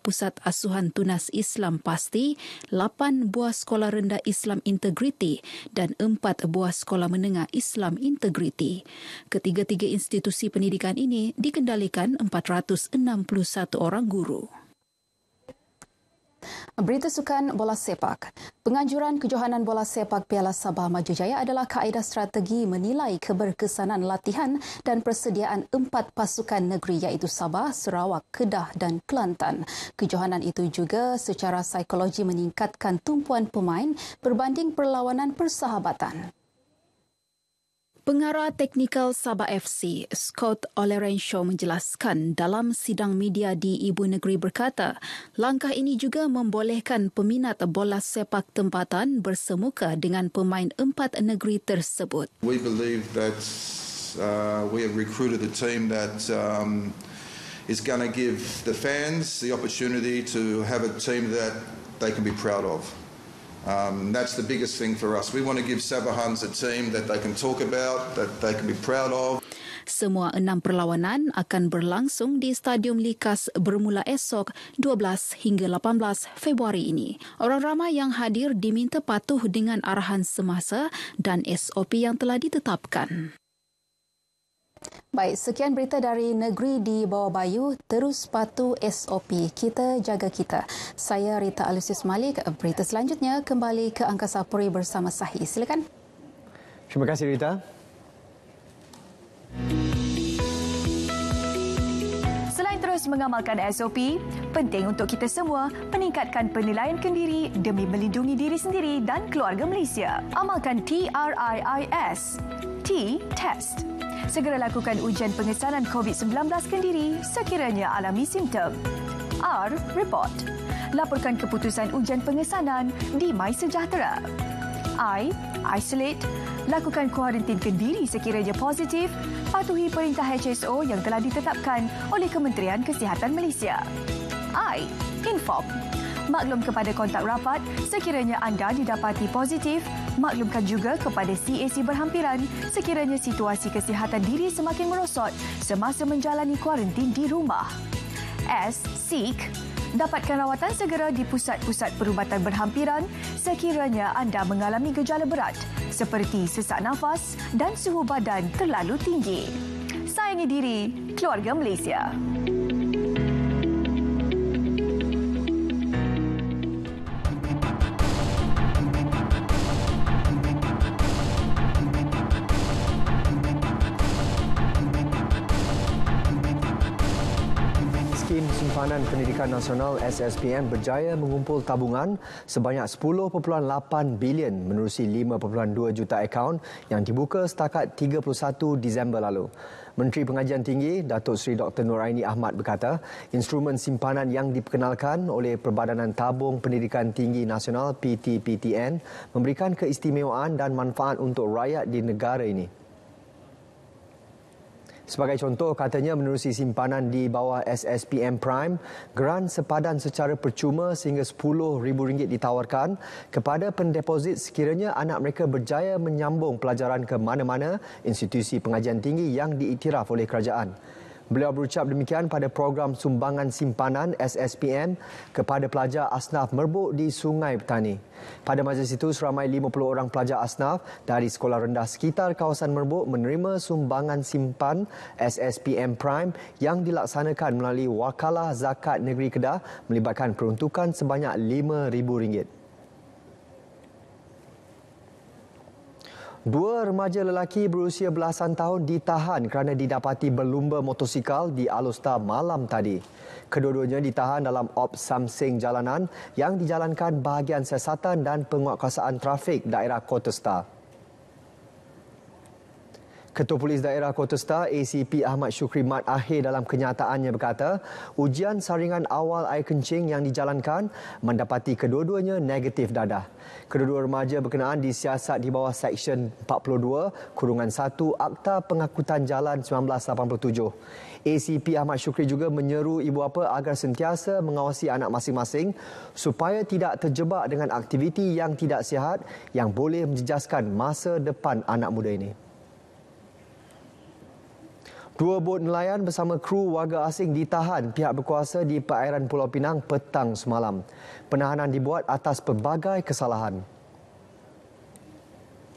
pusat asuhan tunas Islam pasti, 8 buah buah sekolah rendah Islam Integriti dan empat buah sekolah menengah Islam Integriti. Ketiga-tiga institusi pendidikan ini dikendalikan 461 orang guru. Berita sukan bola sepak. Penganjuran kejohanan bola sepak Piala Sabah Maju Jaya adalah kaedah strategi menilai keberkesanan latihan dan persediaan empat pasukan negeri iaitu Sabah, Sarawak, Kedah dan Kelantan. Kejohanan itu juga secara psikologi meningkatkan tumpuan pemain berbanding perlawanan persahabatan. Pengarah teknikal Sabah FC, Scott Olerensho menjelaskan dalam sidang media di Ibu Negeri berkata, langkah ini juga membolehkan peminat bola sepak tempatan bersemuka dengan pemain empat negeri tersebut. We believe that uh, we have recruited a team that um, is going to give the fans the opportunity to have a team that they can be proud of. Um, that's the biggest thing for us. We want to give Sabahans a team that they can talk about, that they can be proud of. Semua enam perlawanan akan berlangsung di Stadium Likas bermula esok 12 hingga 18 Februari ini. Orang ramai yang hadir diminta patuh dengan arahan semasa dan SOP yang telah ditetapkan. Baik, sekian berita dari negeri di bawah bayu. Terus patu SOP. Kita jaga kita. Saya Rita Alusius Malik. Berita selanjutnya kembali ke Angkasa Puri bersama Sahi. Silakan. Terima kasih Rita. Selain terus mengamalkan SOP, penting untuk kita semua meningkatkan penilaian kendiri demi melindungi diri sendiri dan keluarga Malaysia. Amalkan TRIIS. T test segera lakukan ujian pengesanan COVID-19 kendiri sekiranya alami simptom. R report. Laporkan keputusan ujian pengesanan di My Sejahtera. I isolate. Lakukan kuarantin kendiri sekiranya positif. Patuhi perintah HSO yang telah ditetapkan oleh Kementerian Kesihatan Malaysia. I inform. Maklum kepada kontak rapat sekiranya anda didapati positif maklumkan juga kepada CAC berhampiran sekiranya situasi kesihatan diri semakin merosot semasa menjalani kuarantin di rumah. S. Seek. Dapatkan rawatan segera di pusat-pusat perubatan berhampiran sekiranya anda mengalami gejala berat seperti sesak nafas dan suhu badan terlalu tinggi. Sayangi diri, keluarga Malaysia. Pasukan Nasional SSPN berjaya mengumpul tabungan sebanyak 10.8 bilion menerusi 5.2 juta akaun yang dibuka setakat 31 Disember lalu. Menteri Pengajian Tinggi Datuk Seri Dr. Nuraini Ahmad berkata, instrumen simpanan yang diperkenalkan oleh Perbadanan Tabung Pendidikan Tinggi Nasional PTPTN memberikan keistimewaan dan manfaat untuk rakyat di negara ini. Sebagai contoh, katanya menerusi simpanan di bawah SSPM Prime, geran sepadan secara percuma sehingga RM10,000 ditawarkan kepada pendeposit sekiranya anak mereka berjaya menyambung pelajaran ke mana-mana institusi pengajian tinggi yang diiktiraf oleh kerajaan. Beliau berucap demikian pada program sumbangan simpanan SSPM kepada pelajar asnaf merbuk di Sungai Petani. Pada majlis itu, seramai 50 orang pelajar asnaf dari sekolah rendah sekitar kawasan merbuk menerima sumbangan simpan SSPM Prime yang dilaksanakan melalui Wakalah Zakat Negeri Kedah melibatkan peruntukan sebanyak RM5,000. Dua remaja lelaki berusia belasan tahun ditahan kerana didapati berlumba motosikal di Alustar malam tadi. Kedua-duanya ditahan dalam Op Samsing Jalanan yang dijalankan bahagian siasatan dan penguatkuasaan trafik daerah Kota Star. Ketua Polis Daerah Kota Star ACP Ahmad Shukri Mat Ahir dalam kenyataannya berkata, ujian saringan awal air kencing yang dijalankan mendapati kedua-duanya negatif dadah. Kedua-dua remaja berkenaan disiasat di bawah Seksyen 42 Kurungan 1 Akta Pengakutan Jalan 1987. ACP Ahmad Shukri juga menyeru ibu bapa agar sentiasa mengawasi anak masing-masing supaya tidak terjebak dengan aktiviti yang tidak sihat yang boleh menjejaskan masa depan anak muda ini. Dua bot nelayan bersama kru warga asing ditahan pihak berkuasa di perairan Pulau Pinang petang semalam. Penahanan dibuat atas pelbagai kesalahan.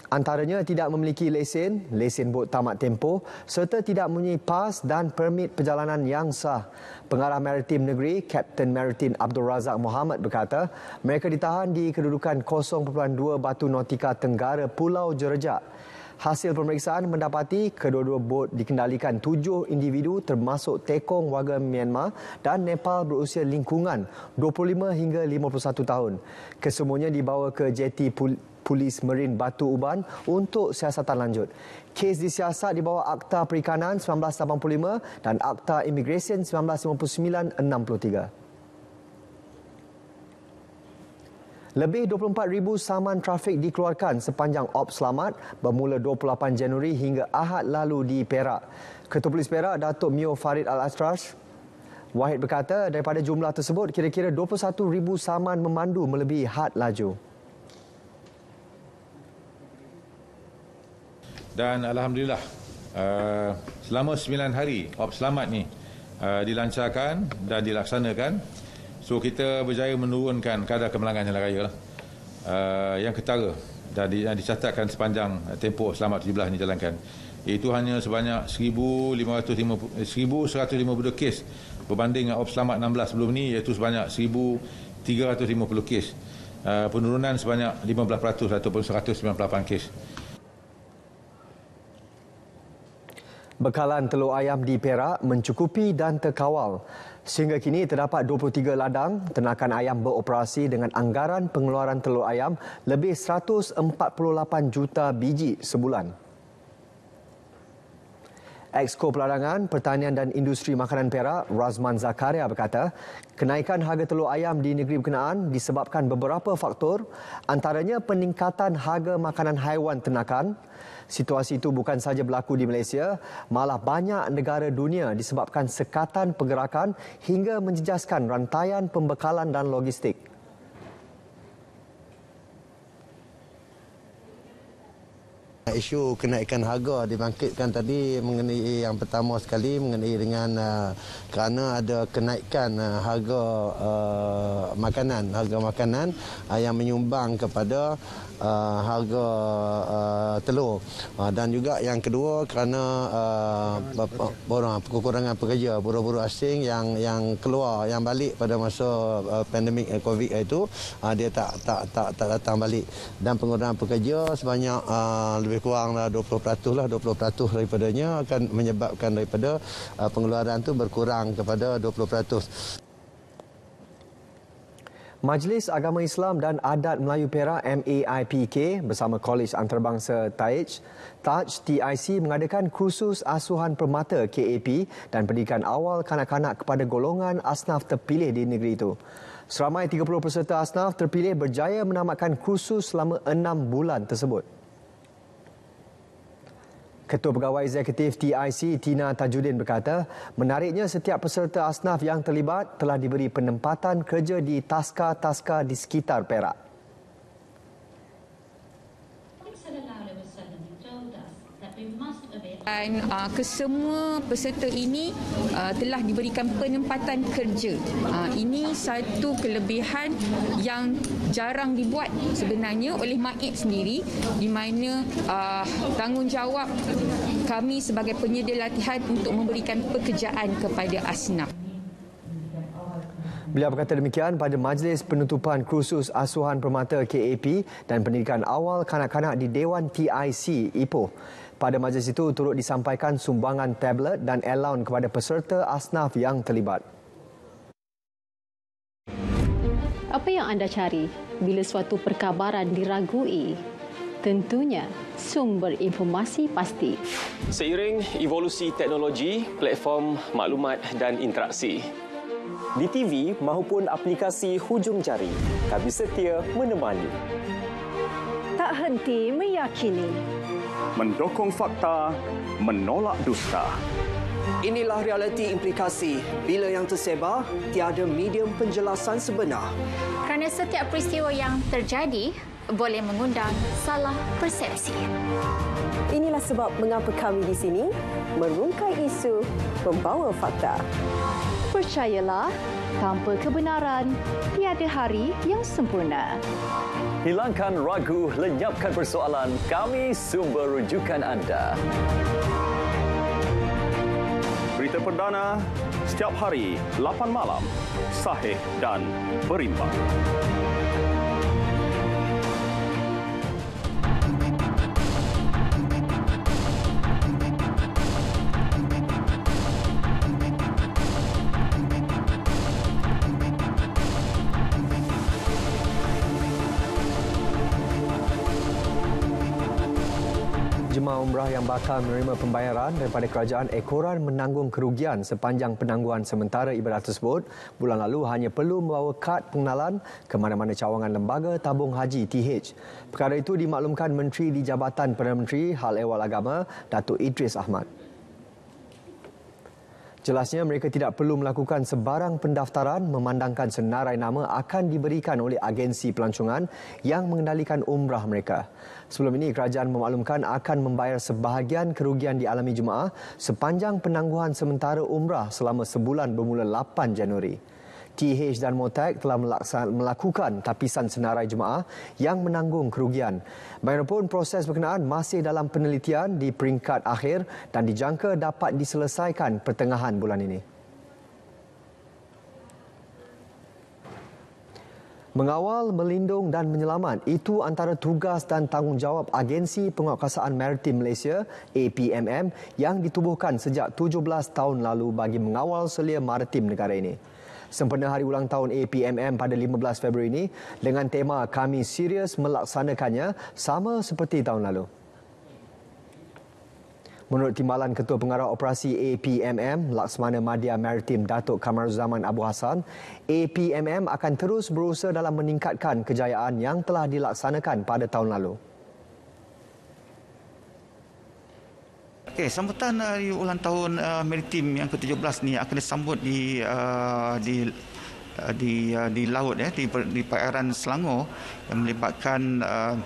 Antaranya tidak memiliki lesen, lesen bot tamat tempo, serta tidak mempunyai pas dan permit perjalanan yang sah. Pengarah Maritim Negeri, Kapten Maritim Abdul Razak Muhammad berkata, mereka ditahan di kedudukan 0.2 Batu Nautika Tenggara Pulau Jerejak. Hasil pemeriksaan mendapati kedua-dua bot dikendalikan tujuh individu termasuk tekong warga Myanmar dan Nepal berusia lingkungan 25 hingga 51 tahun. Kesemuanya dibawa ke jeti polis Merin Batu Uban untuk siasatan lanjut. Kes disiasat di bawah Akta Perikanan 1985 dan Akta Imigresen 1959-63. Lebih 24,000 saman trafik dikeluarkan sepanjang op selamat bermula 28 Januari hingga Ahad lalu di Perak. Ketua Polis Perak, Datuk Mio Farid Al-Astras, Wahid berkata daripada jumlah tersebut kira-kira 21,000 saman memandu melebihi had laju. Dan Alhamdulillah, uh, selama 9 hari op selamat ni uh, dilancarkan dan dilaksanakan So kita berjaya menurunkan kadar kemalangan jalan raya lah. Uh, yang ketara dan di, yang dicatatkan sepanjang tempoh selama 17 ini jalankan itu hanya sebanyak 1,550, 1,152 eh, kes berbanding dengan Ops Selamat 16 sebelum ini iaitu sebanyak 1,350 kes uh, penurunan sebanyak 15% ataupun 198 kes Bekalan telur ayam di Perak mencukupi dan terkawal. Sehingga kini terdapat 23 ladang ternakan ayam beroperasi dengan anggaran pengeluaran telur ayam lebih 148 juta biji sebulan. Exco Pelarangan Pertanian dan Industri Makanan Perak Razman Zakaria berkata, kenaikan harga telur ayam di negeri berkenaan disebabkan beberapa faktor antaranya peningkatan harga makanan haiwan ternakan, Situasi itu bukan saja berlaku di Malaysia, malah banyak negara dunia disebabkan sekatan pergerakan hingga menjejaskan rantaian pembekalan dan logistik. Isu kenaikan harga dibangkitkan tadi mengenai yang pertama sekali mengenai dengan uh, kerana ada kenaikan uh, harga uh, makanan harga makanan uh, yang menyumbang kepada uh, harga uh, telur uh, dan juga yang kedua kerana uh, kekurangan pekerja buruh-buruh asing yang yang keluar yang balik pada masa uh, pandemik uh, covid itu uh, dia tak tak tak tak datang balik dan pengurangan pekerja sebanyak uh, lebih kurang 20% lah 20% lah, daripadanya akan menyebabkan daripada uh, pengeluaran itu berkurang kepada 20% Majlis Agama Islam dan Adat Melayu Perak MAIPK bersama Kolej Antarabangsa TAIJ, TAJ TIC mengadakan kursus asuhan permata KAP dan pendidikan awal kanak-kanak kepada golongan asnaf terpilih di negeri itu. Seramai 30 peserta asnaf terpilih berjaya menamatkan kursus selama 6 bulan tersebut. Ketua Pegawai Eksekutif TIC Tina Tajudin berkata, menariknya setiap peserta asnaf yang terlibat telah diberi penempatan kerja di taska-taska di sekitar Perak. dan uh, kesemua peserta ini uh, telah diberikan penempatan kerja. Uh, ini satu kelebihan yang jarang dibuat sebenarnya oleh MAIT sendiri di mana uh, tanggungjawab kami sebagai penyedia latihan untuk memberikan pekerjaan kepada asnaf. Beliau berkata demikian pada majlis penutupan kursus asuhan permata KAP dan pendidikan awal kanak-kanak di Dewan TIC Ipoh. Pada majlis itu turut disampaikan sumbangan tablet dan allowance kepada peserta asnaf yang terlibat. Apa yang anda cari bila suatu perkabaran diragui? Tentunya sumber informasi pasti. Seiring evolusi teknologi, platform maklumat dan interaksi, di TV maupun aplikasi hujung jari, kami setia menemani. Tak henti meyakini mendukung fakta, menolak dusta. Inilah realiti implikasi. Bila yang tersebar, tiada medium penjelasan sebenar. Kerana setiap peristiwa yang terjadi boleh mengundang salah persepsi. Inilah sebab mengapa kami di sini merungkai isu membawa fakta. Percayalah, tanpa kebenaran, tiada hari yang sempurna. Hilangkan ragu, lenyapkan persoalan. Kami sumber rujukan anda. Berita Perdana, setiap hari, 8 malam, sahih dan berimbang. daerah yang bakal menerima pembayaran daripada kerajaan ekoran menanggung kerugian sepanjang penangguhan sementara ibadah tersebut. Bulan lalu hanya perlu membawa kad pengenalan ke mana-mana cawangan lembaga tabung haji TH. Perkara itu dimaklumkan Menteri di Jabatan Perdana Menteri Hal Ehwal Agama, Datuk Idris Ahmad. Jelasnya mereka tidak perlu melakukan sebarang pendaftaran memandangkan senarai nama akan diberikan oleh agensi pelancongan yang mengendalikan umrah mereka. Sebelum ini kerajaan memaklumkan akan membayar sebahagian kerugian dialami jemaah sepanjang penangguhan sementara umrah selama sebulan bermula 8 Januari. TH dan Motek telah melakukan tapisan senarai jemaah yang menanggung kerugian. Bagaimanapun proses berkenaan masih dalam penelitian di peringkat akhir dan dijangka dapat diselesaikan pertengahan bulan ini. Mengawal, melindung dan menyelamat itu antara tugas dan tanggungjawab Agensi Penguatkuasaan Maritim Malaysia APMM yang ditubuhkan sejak 17 tahun lalu bagi mengawal selia maritim negara ini sempena hari ulang tahun APMM pada 15 Februari ini dengan tema kami serius melaksanakannya sama seperti tahun lalu. Menurut Timbalan Ketua Pengarah Operasi APMM, Laksmana Madia Maritim Datuk Kamaruzaman Abu Hassan, APMM akan terus berusaha dalam meningkatkan kejayaan yang telah dilaksanakan pada tahun lalu. Okey, sambutan hari uh, ulang tahun uh, maritim yang ke-17 ni akan disambut di uh, di uh, di uh, di laut ya, di, di perairan Selangor yang melibatkan uh,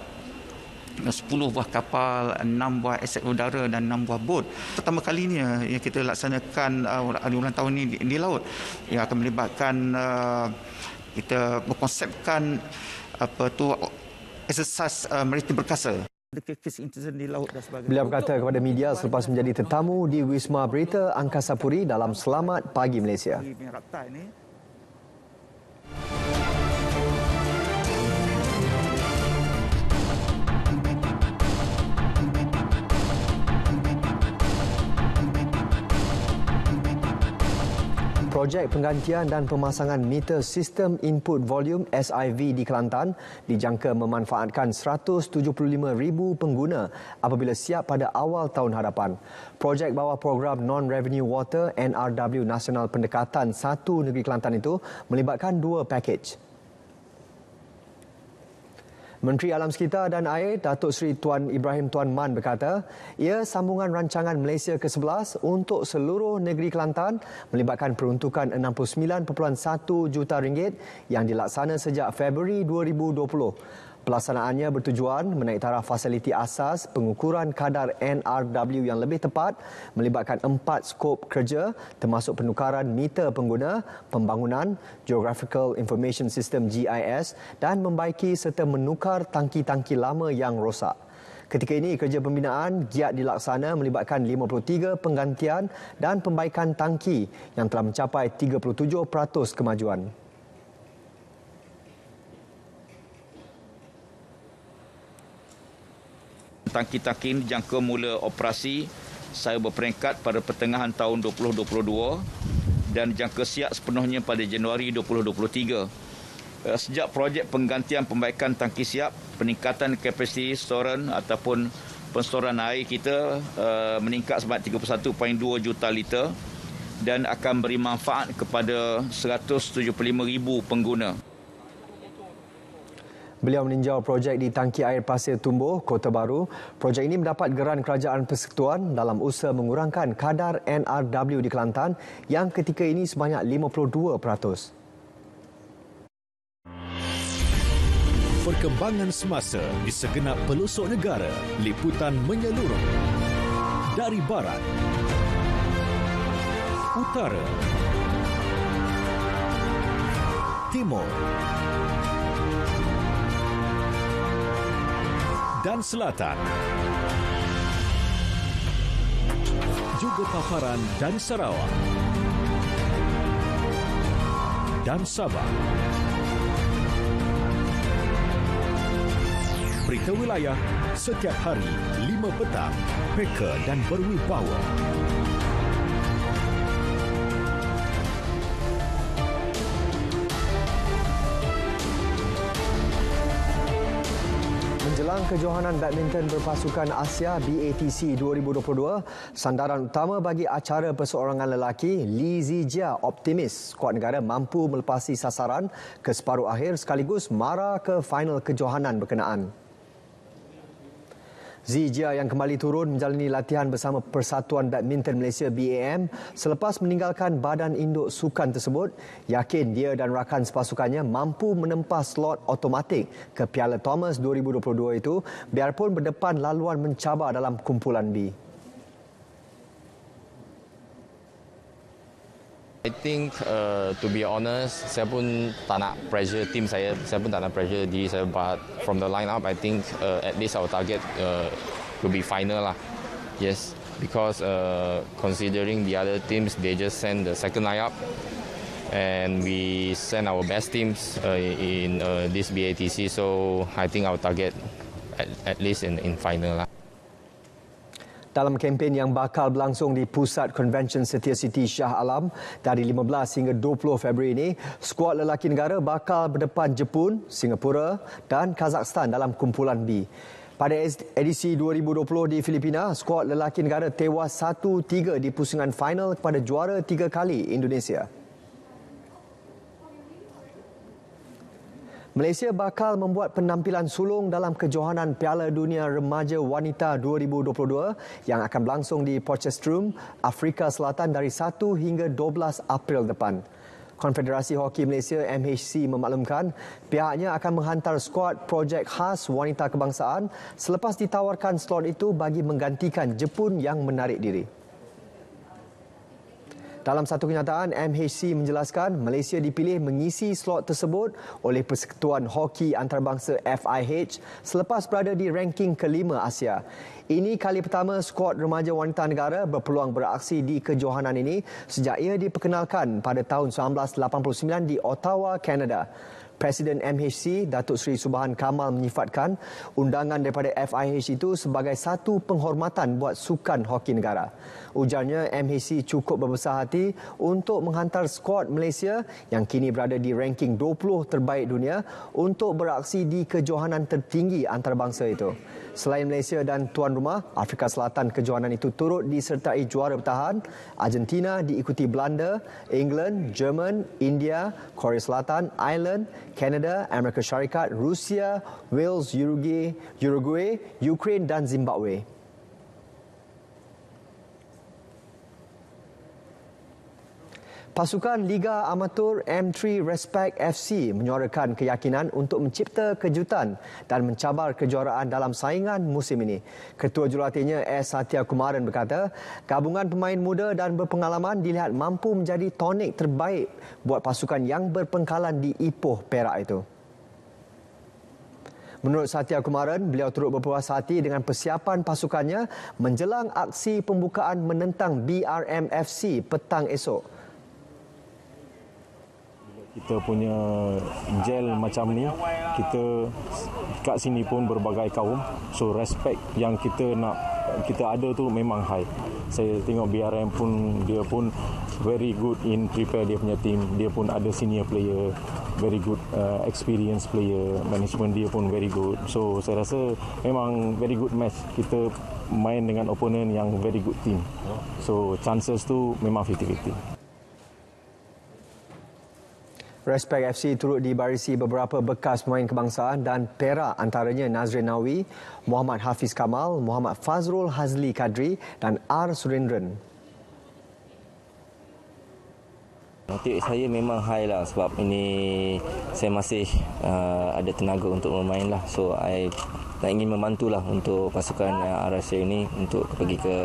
10 buah kapal, 6 buah aset udara dan 6 buah bot. Pertama kalinya yang kita laksanakan hari uh, ulang tahun ini di, laut yang akan melibatkan uh, kita berkonsepkan apa tu exercise uh, maritim berkasa. Beliau berkata kepada media selepas menjadi tetamu di Wisma Berita Angkasa Puri dalam Selamat Pagi Malaysia. projek penggantian dan pemasangan meter sistem input volume SIV di Kelantan dijangka memanfaatkan 175,000 pengguna apabila siap pada awal tahun hadapan. Projek bawah program Non-Revenue Water NRW Nasional Pendekatan Satu Negeri Kelantan itu melibatkan dua pakej. Menteri Alam Sekitar dan Air Datuk Seri Tuan Ibrahim Tuan Man berkata, ia sambungan rancangan Malaysia ke-11 untuk seluruh negeri Kelantan melibatkan peruntukan 69.1 juta ringgit yang dilaksana sejak Februari 2020. Pelaksanaannya bertujuan menaik taraf fasiliti asas pengukuran kadar NRW yang lebih tepat melibatkan empat skop kerja termasuk penukaran meter pengguna, pembangunan, Geographical Information System GIS dan membaiki serta menukar tangki-tangki lama yang rosak. Ketika ini kerja pembinaan giat dilaksana melibatkan 53 penggantian dan pembaikan tangki yang telah mencapai 37% kemajuan. tangki-tangki ini jangka mula operasi saya berperingkat pada pertengahan tahun 2022 dan jangka siap sepenuhnya pada Januari 2023. Eh, sejak projek penggantian pembaikan tangki siap, peningkatan kapasiti storan ataupun penstoran air kita eh, meningkat sebanyak 31.2 juta liter dan akan beri manfaat kepada 175,000 pengguna. Beliau meninjau projek di Tangki Air Pasir Tumbuh, Kota Baru. Projek ini mendapat geran Kerajaan Persekutuan dalam usaha mengurangkan kadar NRW di Kelantan yang ketika ini sebanyak 52%. Perkembangan semasa di segenap pelosok negara, liputan menyeluruh dari barat, utara, timur, dan Selatan. Juga Pahlawan dan Sarawak. Dan Sabah. Berita wilayah setiap hari 5 petang. Peka dan berwibawa. Berita wilayah setiap hari 5 petang. Cabang Kejohanan Badminton Berpasukan Asia BATC 2022, sandaran utama bagi acara perseorangan lelaki Li Zijia optimis skuad negara mampu melepasi sasaran ke separuh akhir sekaligus mara ke final kejohanan berkenaan. Zijia yang kembali turun menjalani latihan bersama Persatuan Badminton Malaysia BAM selepas meninggalkan badan induk sukan tersebut, yakin dia dan rakan sepasukannya mampu menempah slot otomatik ke Piala Thomas 2022 itu biarpun berdepan laluan mencabar dalam kumpulan B. I think uh, to be honest, saya pun tak nak pressure team saya, saya pun tak nak pressure di. saya. But from the lineup, I think uh, at least our target uh, will be final lah. Yes, because uh, considering the other teams, they just send the second lineup, and we send our best teams uh, in uh, this BATC. So I think our target at, at least in in final lah dalam kempen yang bakal berlangsung di Pusat Convention Setia City Shah Alam dari 15 hingga 20 Februari ini, skuad lelaki negara bakal berdepan Jepun, Singapura dan Kazakhstan dalam kumpulan B. Pada edisi 2020 di Filipina, skuad lelaki negara tewas 1-3 di pusingan final kepada juara tiga kali Indonesia. Malaysia bakal membuat penampilan sulung dalam kejohanan Piala Dunia Remaja Wanita 2022 yang akan berlangsung di Potchefstroom, Afrika Selatan dari 1 hingga 12 April depan. Konfederasi Hoki Malaysia MHC memaklumkan pihaknya akan menghantar skuad projek khas wanita kebangsaan selepas ditawarkan slot itu bagi menggantikan Jepun yang menarik diri. Dalam satu kenyataan, MHC menjelaskan Malaysia dipilih mengisi slot tersebut oleh Persekutuan Hoki Antarabangsa FIH selepas berada di ranking kelima Asia. Ini kali pertama skuad remaja wanita negara berpeluang beraksi di kejohanan ini sejak ia diperkenalkan pada tahun 1989 di Ottawa, Canada. Presiden MHC Datuk Seri Subhan Kamal menyifatkan undangan daripada FIH itu sebagai satu penghormatan buat sukan hoki negara. Ujarnya MHC cukup berbesar hati untuk menghantar skuad Malaysia yang kini berada di ranking 20 terbaik dunia untuk beraksi di kejohanan tertinggi antarabangsa itu. Selain Malaysia dan tuan rumah, Afrika Selatan kejohanan itu turut disertai juara bertahan. Argentina diikuti Belanda, England, Jerman, India, Korea Selatan, Ireland, Canada, Amerika Syarikat, Rusia, Wales, Uruguay, Uruguay, Ukraine dan Zimbabwe. Pasukan Liga Amatur M3 Respect FC menyuarakan keyakinan untuk mencipta kejutan dan mencabar kejuaraan dalam saingan musim ini. Ketua jurulatihnya S. Satya Kumaran berkata, gabungan pemain muda dan berpengalaman dilihat mampu menjadi tonik terbaik buat pasukan yang berpengkalan di Ipoh Perak itu. Menurut Satya Kumaran, beliau turut berpuas hati dengan persiapan pasukannya menjelang aksi pembukaan menentang BRMFC petang esok kita punya gel macam ni kita kat sini pun berbagai kaum so respect yang kita nak kita ada tu memang high saya tengok BRM pun dia pun very good in prepare dia punya team dia pun ada senior player very good uh, experience player management dia pun very good so saya rasa memang very good match kita main dengan opponent yang very good team so chances tu memang 50-50 Respect FC turut dibarisi beberapa bekas pemain kebangsaan dan perak antaranya Nazrin Nawi, Muhammad Hafiz Kamal, Muhammad Fazrul Hazli Kadri dan R. Surindran. Motif saya memang high lah sebab ini saya masih uh, ada tenaga untuk bermain lah. So, I nak ingin membantulah untuk pasukan uh, RSA ini untuk pergi ke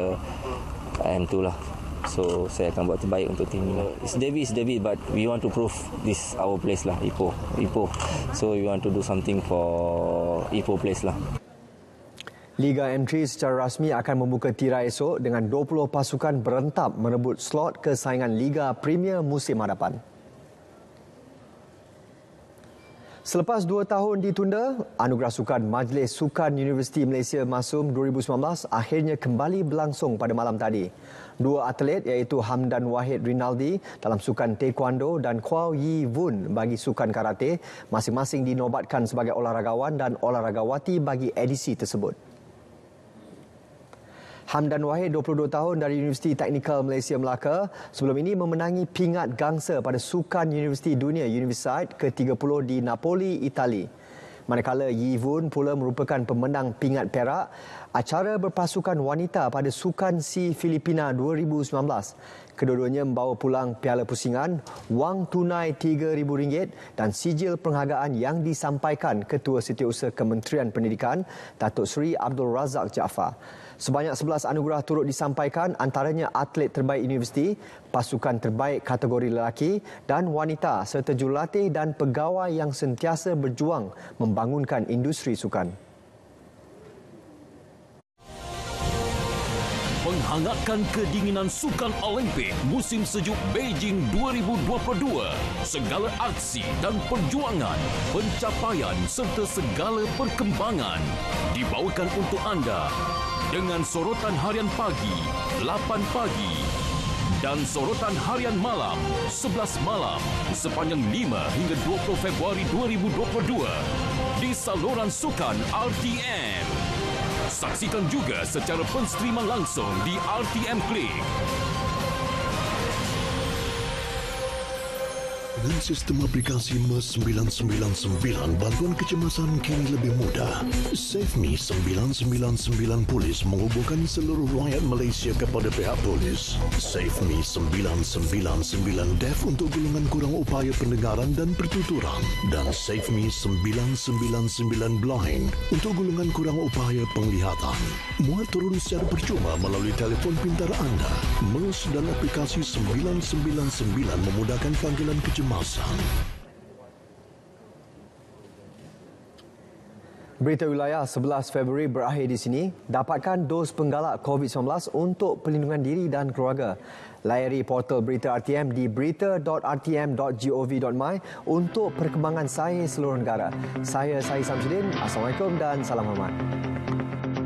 AM2 lah. So saya akan buat terbaik untuk tim ini. It's David, it's Davy but we want to prove this our place lah, Ipoh. Ipoh. So we want to do something for Ipoh place lah. Liga M3 secara rasmi akan membuka tirai esok dengan 20 pasukan berentap merebut slot ke saingan Liga Premier musim hadapan. Selepas dua tahun ditunda, Anugerah Sukan Majlis Sukan Universiti Malaysia Masum 2019 akhirnya kembali berlangsung pada malam tadi dua atlet iaitu Hamdan Wahid Rinaldi dalam sukan taekwondo dan Kuo Yi Vun bagi sukan karate masing-masing dinobatkan sebagai olahragawan dan olahragawati bagi edisi tersebut. Hamdan Wahid, 22 tahun dari Universiti Teknikal Malaysia Melaka, sebelum ini memenangi pingat gangsa pada Sukan Universiti Dunia Universite ke-30 di Napoli, Itali. Manakala Yi Vun pula merupakan pemenang pingat perak acara berpasukan wanita pada Sukan Si Filipina 2019. Kedua-duanya membawa pulang piala pusingan, wang tunai RM3,000 dan sijil penghargaan yang disampaikan Ketua Setiausaha Kementerian Pendidikan, Datuk Seri Abdul Razak Jaafar. Sebanyak 11 anugerah turut disampaikan antaranya atlet terbaik universiti, pasukan terbaik kategori lelaki dan wanita serta jurulatih dan pegawai yang sentiasa berjuang membangunkan industri sukan. hangatkan kedinginan sukan Olimpik musim sejuk Beijing 2022. Segala aksi dan perjuangan, pencapaian serta segala perkembangan dibawakan untuk anda dengan sorotan harian pagi 8 pagi dan sorotan harian malam 11 malam sepanjang 5 hingga 20 Februari 2022 di saluran sukan RTM. Saksikan juga secara penstriman langsung di RTM Click. dengan sistem aplikasi MES 999, bantuan kecemasan kini lebih mudah. Save Me 999 Polis menghubungkan seluruh rakyat Malaysia kepada pihak polis. Save Me 999 Deaf untuk golongan kurang upaya pendengaran dan pertuturan. Dan Save Me 999 Blind untuk golongan kurang upaya penglihatan. Muat turun secara percuma melalui telefon pintar anda. MES dan aplikasi 999 memudahkan panggilan kecemasan Berita wilayah 11 Februari berakhir di sini. Dapatkan dos penggalak COVID-19 untuk pelindungan diri dan keluarga. Layari portal berita RTM di berita.rtm.gov.my untuk perkembangan saya seluruh negara. Saya Sai Samsudin. Assalamualaikum dan salam hormat.